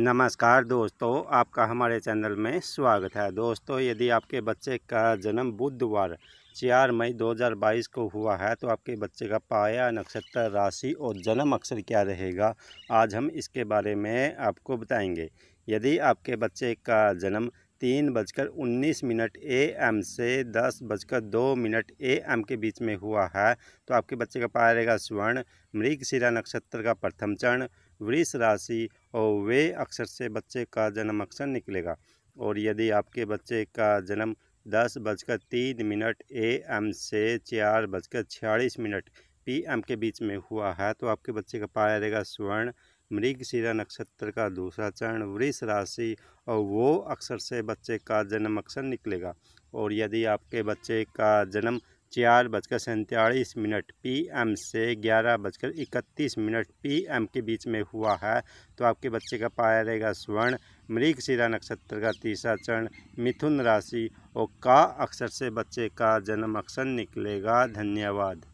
नमस्कार दोस्तों आपका हमारे चैनल में स्वागत है दोस्तों यदि आपके बच्चे का जन्म बुधवार चार मई 2022 को हुआ है तो आपके बच्चे का पाया नक्षत्र राशि और जन्म अक्षर क्या रहेगा आज हम इसके बारे में आपको बताएंगे यदि आपके बच्चे का जन्म तीन बजकर उन्नीस मिनट ए एम से दस बजकर दो मिनट ए एम के बीच में हुआ है तो आपके बच्चे का पाया रहेगा स्वर्ण मृग नक्षत्र का प्रथम चरण वृष राशि और वे अक्षर से बच्चे का जन्म अक्षर निकलेगा और यदि आपके बच्चे का जन्म दस बजकर तीन मिनट ए एम से चार बजकर छियालीस मिनट पी एम के बीच में हुआ है तो आपके बच्चे का पाया जाएगा स्वर्ण मृगशिरा नक्षत्र का दूसरा चरण वृष राशि और वो अक्षर से बच्चे का जन्म अक्षर निकलेगा और यदि आपके बच्चे का जन्म चार बजकर सैंतालीस मिनट पीएम से ग्यारह बजकर इकतीस मिनट पीएम के बीच में हुआ है तो आपके बच्चे का पाया रहेगा स्वर्ण मृग नक्षत्र का तीसरा चरण मिथुन राशि और का अक्षर से बच्चे का जन्म अक्षर निकलेगा धन्यवाद